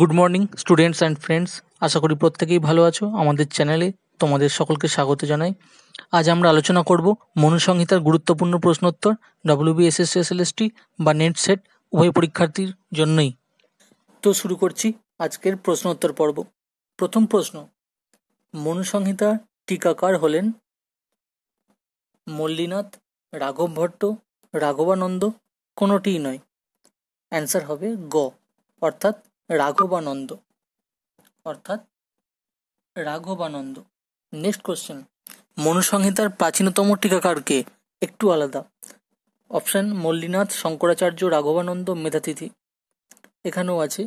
good morning students and friends আশা করি প্রত্যেকেই ভালো আছো আমাদের চ্যানেলে তোমাদের সকলকে স্বাগত জানাই আজ আমরা আলোচনা করব মনুসংহিতার গুরুত্বপূর্ণ প্রশ্নোত্তর ডাব্লিউবিএসএসএসএলএসটি বা নেট সেট উভয় পরীক্ষার্থীর জন্যই তো শুরু করছি আজকের প্রশ্নোত্তর পর্ব প্রথম প্রশ্ন মনুসংহিতার টিকাকার হলেন মল্লিনাথ রাঘব ভট্ট রাঘবানন্দ কোনোটিই নয় অ্যান্সার হবে গ অর্থাৎ রাঘবানন্দ অর্থাৎ রাঘবানন্দ নেক্সট কোশ্চেন মনুসংহিতার প্রাচীনতম টিকাকারকে একটু আলাদা অপশান মল্লিনাথ শঙ্করাচার্য রাঘবানন্দ মেধাতিথি এখানেও আছে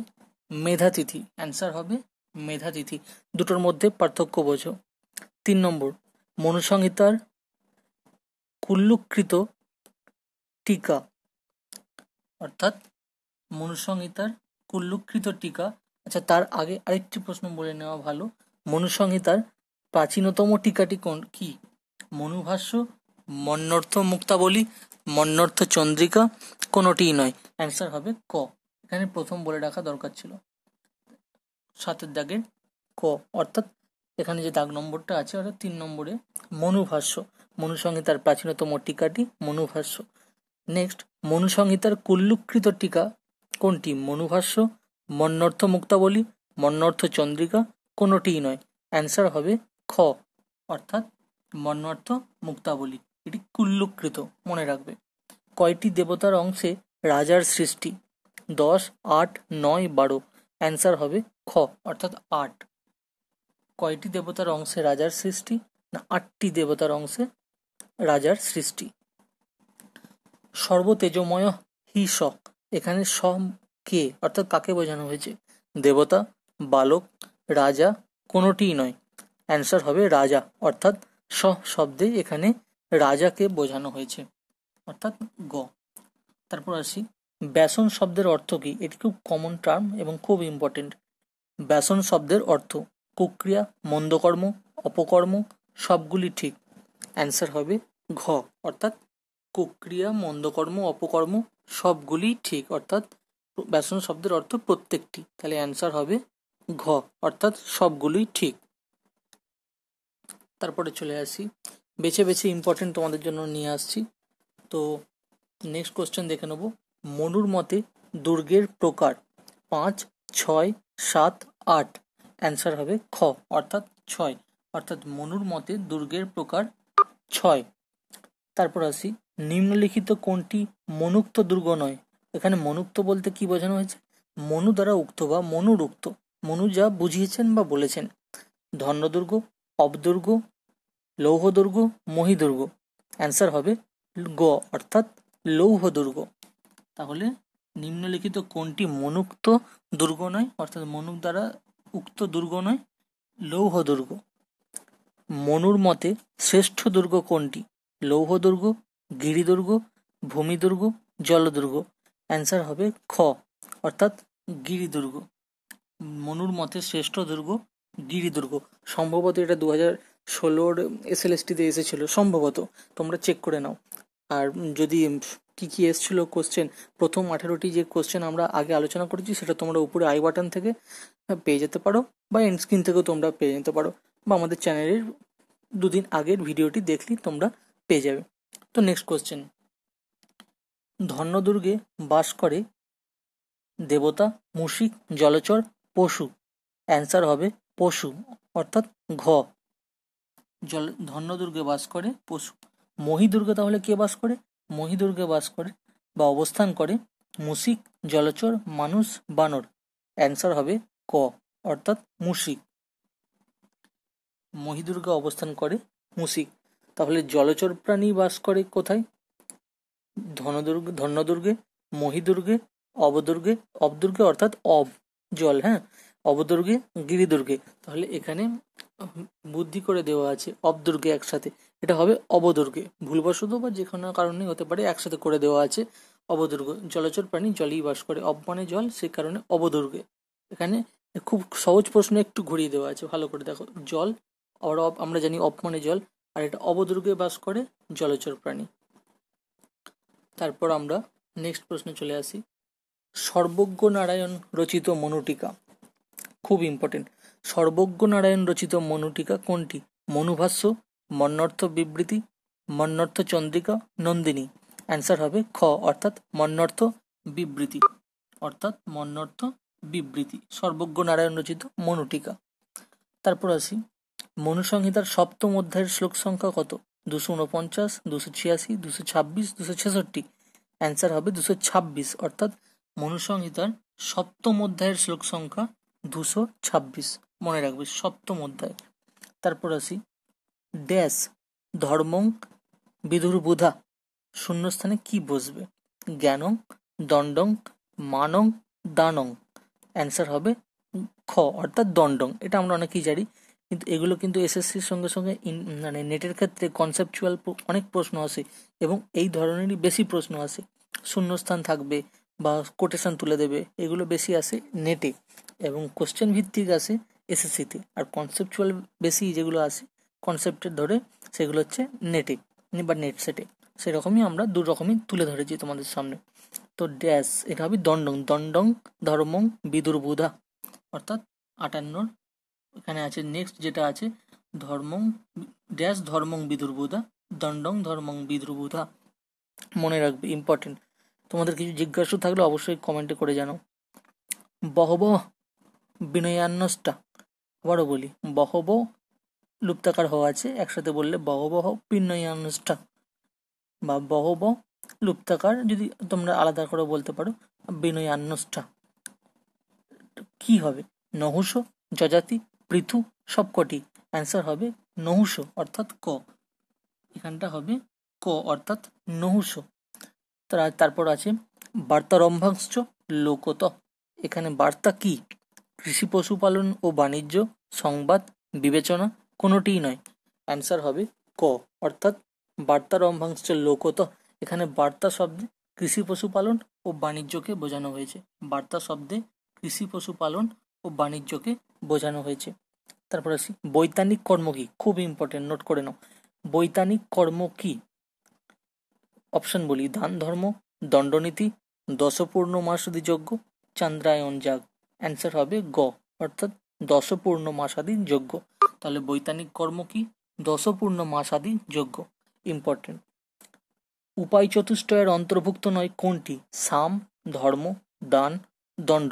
মেধাতিথি অ্যান্সার হবে মেধাতিথি দুটোর মধ্যে পার্থক্য বোঝো তিন নম্বর মনুসংহিতার কুল্লুকৃত টিকা অর্থাৎ মনুসংহিতার কুল্লুকৃত টিকা আচ্ছা তার আগে আরেকটি প্রশ্ন বলে নেওয়া ভালো মনুসংহিতার প্রাচীনতম টিকাটি কোন কি মনুভাষ্য মন্নর্থ মুক্তাবলী মন্নর্থ চন্দ্রিকা কোনোটিই নয় অ্যান্সার হবে ক এখানে প্রথম বলে রাখা দরকার ছিল সাতের দাগের ক অর্থাৎ এখানে যে দাগ নম্বরটা আছে অর্থাৎ তিন নম্বরে মনুভাষ্য মনুসংহিতার প্রাচীনতম টিকাটি মনুভাষ্য নেক্সট মনুসংহিতার কুল্লুকৃত টিকা কোনটি মনুভাষ্য মন্নর্থ মুক্তাবলী মন্নর্থ চন্দ্রিকা কোনোটিই নয় অ্যান্সার হবে খ অর্থাৎ মন্নর্থ মুক্তাবলী এটি কুল্লুকৃত মনে রাখবে কয়টি দেবতার অংশে রাজার সৃষ্টি দশ আট নয় বারো অ্যান্সার হবে খ অর্থাৎ আট কয়টি দেবতার অংশে রাজার সৃষ্টি না আটটি দেবতার অংশে রাজার সৃষ্টি সর্বতেজময় হি শক এখানে সম কে অর্থাৎ কাকে বোঝানো হয়েছে দেবতা বালক রাজা কোনোটিই নয় অ্যান্সার হবে রাজা অর্থাৎ স শব্দে এখানে রাজাকে বোঝানো হয়েছে অর্থাৎ গ তারপর আসি ব্যাসন শব্দের অর্থ কী এটি খুব কমন টার্ম এবং খুব ইম্পর্টেন্ট ব্যাসন শব্দের অর্থ কুক্রিয়া মন্দকর্ম অপকর্ম সবগুলি ঠিক অ্যান্সার হবে ঘ অর্থাৎ কুক্রিয়া মন্দকর্ম অপকর্ম সবগুলি ঠিক অর্থাৎ ব্যাসন শব্দের অর্থ প্রত্যেকটি তাহলে অ্যান্সার হবে ঘ অর্থাৎ সবগুলি ঠিক তারপরে চলে আসি বেছে বেছে ইম্পর্টেন্ট তোমাদের জন্য নিয়ে আসছি তো নেক্সট কোশ্চেন দেখে নেব মনুর মতে দুর্গের প্রকার পাঁচ ছয় সাত আট অ্যান্সার হবে খ অর্থাৎ ছয় অর্থাৎ মনুর মতে দুর্গের প্রকার ছয় তারপর আসি নিম্নলিখিত কোনটি মনুক্ত দুর্গ নয় এখানে মনুক্ত বলতে কি বোঝানো হয়েছে মনু দ্বারা উক্ত বা মনুর উক্ত মনু যা বুঝিয়েছেন বা বলেছেন ধন্যদুর্গ অবদুর্গ লৌহদুর্গ মহিদুর্গ অ্যান্সার হবে গ অর্থাৎ লৌহদুর্গ তাহলে নিম্নলিখিত কোনটি মনুক্ত দুর্গ নয় অর্থাৎ মনুক দ্বারা উক্ত দুর্গ নয় লৌহদুর্গ মনুর মতে শ্রেষ্ঠ দুর্গ কোনটি লৌহদুর্গ গিরিদুর্গ ভূমিদুর্গ জলদুর্গ অ্যান্সার হবে খ অর্থাৎ গিরিদুর্গ মনুর মতে শ্রেষ্ঠ দুর্গ গিরিদুর্গ সম্ভবত এটা দু হাজার ষোলোর এস এসএলএসটিতে এসেছিলো সম্ভবত তোমরা চেক করে নাও আর যদি কী কী এসছিল কোশ্চেন প্রথম আঠেরোটি যে কোশ্চেন আমরা আগে আলোচনা করেছি সেটা তোমরা উপরে আই বাটন থেকে পেয়ে যেতে পারো বা এন্ড স্ক্রিন থেকেও তোমরা পেয়ে যেতে পারো বা আমাদের চ্যানেলের দুদিন আগের ভিডিওটি দেখলেই তোমরা পেয়ে যাবে তো নেক্সট কোশ্চেন ধন্যদুর্গে বাস করে দেবতা মুশিক জলচর পশু অ্যান্সার হবে পশু অর্থাৎ ঘ জল ধন্যদুর্গে বাস করে পশু মহিদুর্গে তাহলে কে বাস করে মহিদুর্গে বাস করে বা অবস্থান করে মুসিক জলচর মানুষ বানর অ্যান্সার হবে ক অর্থাৎ মুশিক মহিদুর্গে অবস্থান করে মুসিক তাহলে জলচর প্রাণী বাস করে কোথায় ধনদুর্গ ধন্যদুর্গে মহিদুর্গে অবদুর্গে অবদুর্গে অর্থাৎ অব জল হ্যাঁ অবদুর্গে গিরিদুর্গে তাহলে এখানে বুদ্ধি করে দেওয়া আছে অবদুর্গে একসাথে এটা হবে অবদুর্গে ভুলবশত বা যে কোনো কারণে হতে পারে একসাথে করে দেওয়া আছে অবদুর্গ জলচর প্রাণী জলেই বাস করে অব মানে জল সে কারণে অবদুর্গে এখানে খুব সহজ প্রশ্ন একটু ঘুরিয়ে দেওয়া আছে ভালো করে দেখো জল আবার অপ আমরা জানি অপমানে জল আর এটা অবদুর্গে বাস করে জলচর প্রাণী তারপর আমরা নেক্সট প্রশ্নে চলে আসি সর্বজ্ঞ নারায়ণ রচিত মনুটিকা খুব ইম্পর্টেন্ট সর্বজ্ঞ নারায়ণ রচিত মনুটিকা কোনটি মনুভাষ্য মন্নর্থ বিবৃতি মন্নর্থ চন্দ্রিকা নন্দিনী অ্যান্সার হবে খ অর্থাৎ মন্নর্থ বিবৃতি অর্থাৎ মন্নর্থ বিবৃতি সর্বজ্ঞ নারায়ণ রচিত মনুটিকা তারপর আসি মনুসংহিতার সপ্তম অধ্যায়ের শ্লোক সংখ্যা কত দুশো উনপঞ্চাশ দুশো ছিয়াশি দুশো ছাব্বিশ দুশো ছেষট্টি অ্যান্সার হবে দুশো ছাব্বিশ অর্থাৎ মনুসংহিতার সপ্তম অধ্যায়ের শ্লোক সংখ্যা দুশো ছাব্বিশ মনে রাখবে সপ্তম অধ্যায় তারপর আসি ড্যাশ ধর্মং বিধুর বোধা শূন্যস্থানে কি বসবে জ্ঞানং দণ্ডং মানং দানং অ্যান্সার হবে খ অর্থাৎ দণ্ডং এটা আমরা অনেকেই জানি কিন্তু এগুলো কিন্তু এসএসসির সঙ্গে সঙ্গে মানে নেটের ক্ষেত্রে কনসেপচুয়াল অনেক প্রশ্ন আসে এবং এই ধরনেরই বেশি প্রশ্ন আসে শূন্যস্থান থাকবে বা কোটেশন তুলে দেবে এগুলো বেশি আসে নেটে এবং কোশ্চেন ভিত্তিক আসে এসএসসিতে আর কনসেপচুয়াল বেশি যেগুলো আসে কনসেপ্টের ধরে সেগুলো হচ্ছে নেটে বা নেট সেটে সেরকমই আমরা দু রকমই তুলে ধরেছি তোমাদের সামনে তো ড্যাশ এটা হবে দণ্ডং দণ্ডং ধর্মং বুধা অর্থাৎ আটান্নর এখানে আছে নেক্সট যেটা আছে ধর্মং ড্যাশ ধর্মং বিদুর্বোধা দণ্ডং ধর্মং বিদুর্বোধা মনে রাখবে ইম্পর্টেন্ট তোমাদের কিছু জিজ্ঞাসু থাকলে অবশ্যই কমেন্টে করে জানো বহব বিনয়ান্নসটা বড় বলি বহব লুপ্তাকার হওয়া আছে একসাথে বললে বহবহ বিনয়ান্নসটা বা বহব লুপ্তাকার যদি তোমরা আলাদা করে বলতে পারো বিনয়ান্নসটা কি হবে নহুষ যজাতি পৃথু সবকটি অ্যান্সার হবে নহুষ অর্থাৎ ক এখানটা হবে ক অর্থাৎ নহুষ তারপর আছে বার্তারম্ভাংশ লোকত এখানে বার্তা কি কৃষি পশুপালন ও বাণিজ্য সংবাদ বিবেচনা কোনোটিই নয় অ্যান্সার হবে ক অর্থাৎ বার্তারম্ভাংশ লোকত এখানে বার্তা শব্দে কৃষি পশুপালন ও বাণিজ্যকে বোঝানো হয়েছে বার্তা শব্দে কৃষি পশুপালন ও বাণিজ্যকে বোঝানো হয়েছে তারপর আসি বৈতানিক কর্ম কি খুব ইম্পর্টেন্ট নোট করে নাও বৈতানিক কর্ম কি অপশন বলি দান ধর্ম দণ্ডনীতি দশপূর্ণ মাসাদি যজ্ঞ চান্দ্রায়ণ যাগ অ্যান্সার হবে গ অর্থাৎ দশপূর্ণ মাসাদি যজ্ঞ তাহলে বৈতানিক কর্ম কি দশপূর্ণ মাসাদি যজ্ঞ ইম্পর্টেন্ট উপায় চতুষ্টয়ের অন্তর্ভুক্ত নয় কোনটি সাম ধর্ম দান দণ্ড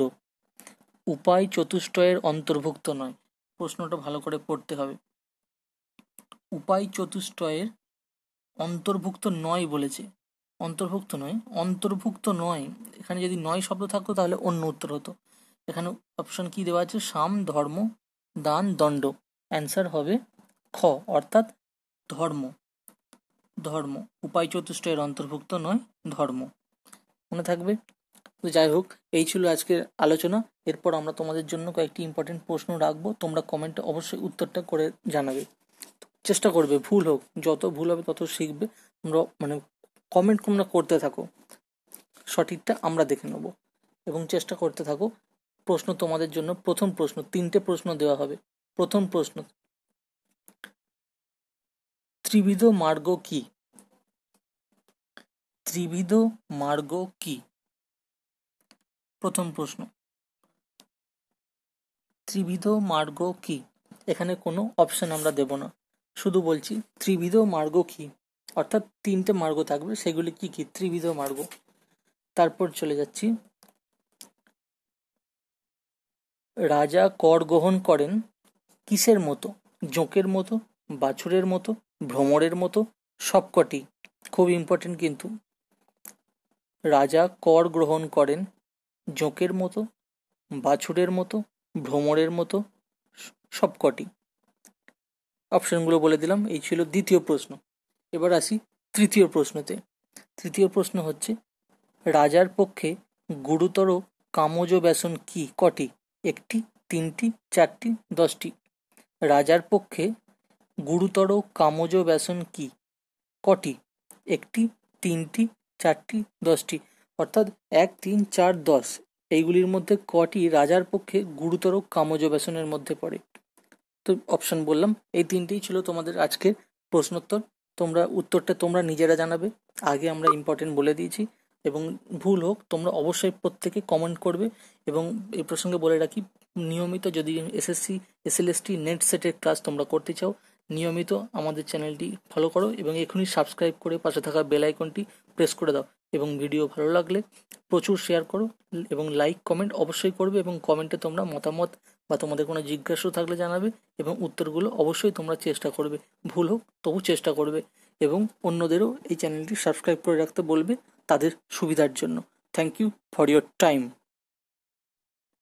উপায় চতুষ্টয়ের অন্তর্ভুক্ত নয় প্রশ্নটা ভালো করে পড়তে হবে উপায় চতুষ্টয়ের অন্তর্ভুক্ত নয় বলেছে অন্তর্ভুক্ত নয় অন্তর্ভুক্ত নয় এখানে যদি নয় শব্দ থাকতো তাহলে অন্য উত্তর হতো এখানে অপশন কি দেওয়া আছে সাম ধর্ম দান দণ্ড অ্যান্সার হবে খ অর্থাৎ ধর্ম ধর্ম উপায় চতুষ্টয়ের অন্তর্ভুক্ত নয় ধর্ম মনে থাকবে তো যাই হোক এই ছিল আজকের আলোচনা এরপর আমরা তোমাদের জন্য কয়েকটি ইম্পর্টেন্ট প্রশ্ন রাখবো তোমরা কমেন্টে অবশ্যই উত্তরটা করে জানাবে চেষ্টা করবে ভুল হোক যত ভুল হবে তত শিখবে তোমরা মানে কমেন্ট তোমরা করতে থাকো সঠিকটা আমরা দেখে নেব এবং চেষ্টা করতে থাকো প্রশ্ন তোমাদের জন্য প্রথম প্রশ্ন তিনটে প্রশ্ন দেওয়া হবে প্রথম প্রশ্ন ত্রিবিধ মার্গ কি ত্রিবিধ মার্গ কী প্রথম প্রশ্ন ত্রিবিধ মার্গ কি এখানে কোনো অপশন আমরা দেব না শুধু বলছি ত্রিবিধ মার্গ কি অর্থাৎ তিনটে মার্গ থাকবে সেগুলি কি কি ত্রিবিধ মার্গ তারপর চলে যাচ্ছি রাজা কর গ্রহণ করেন কিসের মতো জোঁকের মতো বাছুরের মতো ভ্রমরের মতো সবকটি খুব ইম্পর্টেন্ট কিন্তু রাজা কর গ্রহণ করেন জোঁকের মতো বাছুরের মতো ভ্রমরের মতো সবকটি অপশনগুলো বলে দিলাম এই ছিল দ্বিতীয় প্রশ্ন এবার আসি তৃতীয় প্রশ্নতে তৃতীয় প্রশ্ন হচ্ছে রাজার পক্ষে গুরুতর কামজ ব্যসন কি কটি একটি তিনটি চারটি দশটি রাজার পক্ষে গুরুতর কামজ ব্যসন কি কটি একটি তিনটি চারটি দশটি অর্থাৎ এক তিন চার দশ এইগুলির মধ্যে কটি রাজার পক্ষে গুরুতর কামজ ব্যসনের মধ্যে পড়ে তো অপশন বললাম এই তিনটেই ছিল তোমাদের আজকের প্রশ্নোত্তর তোমরা উত্তরটা তোমরা নিজেরা জানাবে আগে আমরা ইম্পর্টেন্ট বলে দিয়েছি এবং ভুল হোক তোমরা অবশ্যই প্রত্যেকে কমেন্ট করবে এবং এই প্রসঙ্গে বলে রাখি নিয়মিত যদি এসএসসি এসএলএসটি নেট সেটের ক্লাস তোমরা করতে চাও নিয়মিত আমাদের চ্যানেলটি ফলো করো এবং এখনই সাবস্ক্রাইব করে পাশে থাকা বেল আইকনটি প্রেস করে দাও এবং ভিডিও ভালো লাগলে প্রচুর শেয়ার করো এবং লাইক কমেন্ট অবশ্যই করবে এবং কমেন্টে তোমরা মতামত বা তোমাদের কোনো জিজ্ঞাসা থাকলে জানাবে এবং উত্তরগুলো অবশ্যই তোমরা চেষ্টা করবে ভুল হোক তবু চেষ্টা করবে এবং অন্যদেরও এই চ্যানেলটি সাবস্ক্রাইব করে রাখতে বলবে তাদের সুবিধার জন্য thank you for your time